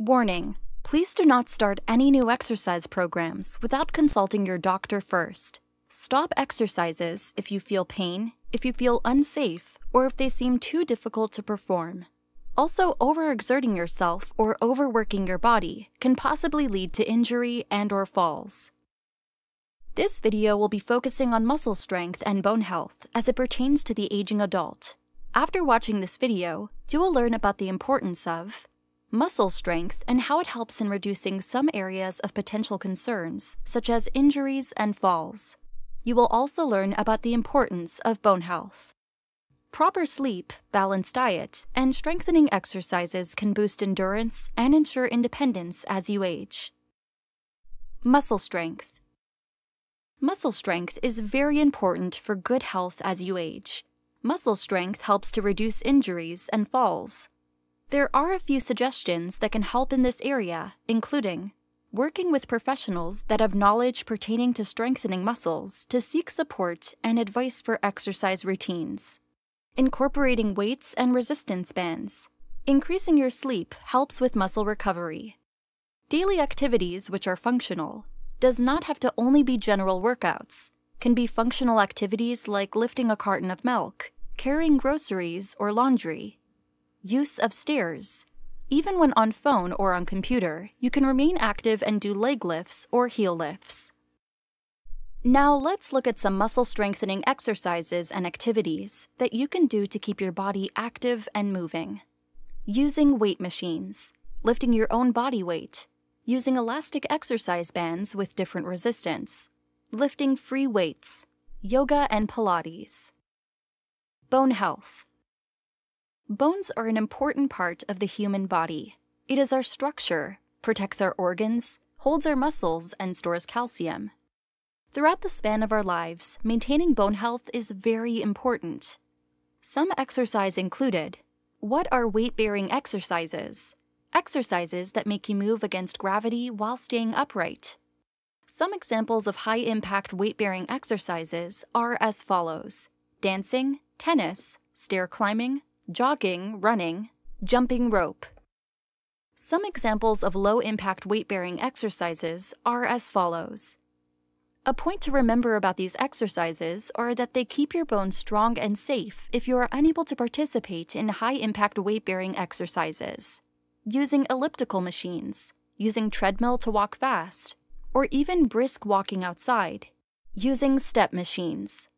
Warning Please do not start any new exercise programs without consulting your doctor first. Stop exercises if you feel pain, if you feel unsafe, or if they seem too difficult to perform. Also, overexerting yourself or overworking your body can possibly lead to injury and or falls. This video will be focusing on muscle strength and bone health as it pertains to the aging adult. After watching this video, you will learn about the importance of muscle strength, and how it helps in reducing some areas of potential concerns, such as injuries and falls. You will also learn about the importance of bone health. Proper sleep, balanced diet, and strengthening exercises can boost endurance and ensure independence as you age. Muscle strength. Muscle strength is very important for good health as you age. Muscle strength helps to reduce injuries and falls, there are a few suggestions that can help in this area, including working with professionals that have knowledge pertaining to strengthening muscles to seek support and advice for exercise routines, incorporating weights and resistance bands, increasing your sleep helps with muscle recovery. Daily activities which are functional does not have to only be general workouts, can be functional activities like lifting a carton of milk, carrying groceries or laundry, Use of stairs. Even when on phone or on computer, you can remain active and do leg lifts or heel lifts. Now let's look at some muscle strengthening exercises and activities that you can do to keep your body active and moving. Using weight machines, lifting your own body weight, using elastic exercise bands with different resistance, lifting free weights, yoga and Pilates. Bone health. Bones are an important part of the human body. It is our structure, protects our organs, holds our muscles, and stores calcium. Throughout the span of our lives, maintaining bone health is very important. Some exercise included. What are weight bearing exercises? Exercises that make you move against gravity while staying upright. Some examples of high impact weight bearing exercises are as follows dancing, tennis, stair climbing, jogging, running, jumping rope. Some examples of low impact weight bearing exercises are as follows. A point to remember about these exercises are that they keep your bones strong and safe if you are unable to participate in high impact weight bearing exercises. Using elliptical machines, using treadmill to walk fast, or even brisk walking outside, using step machines.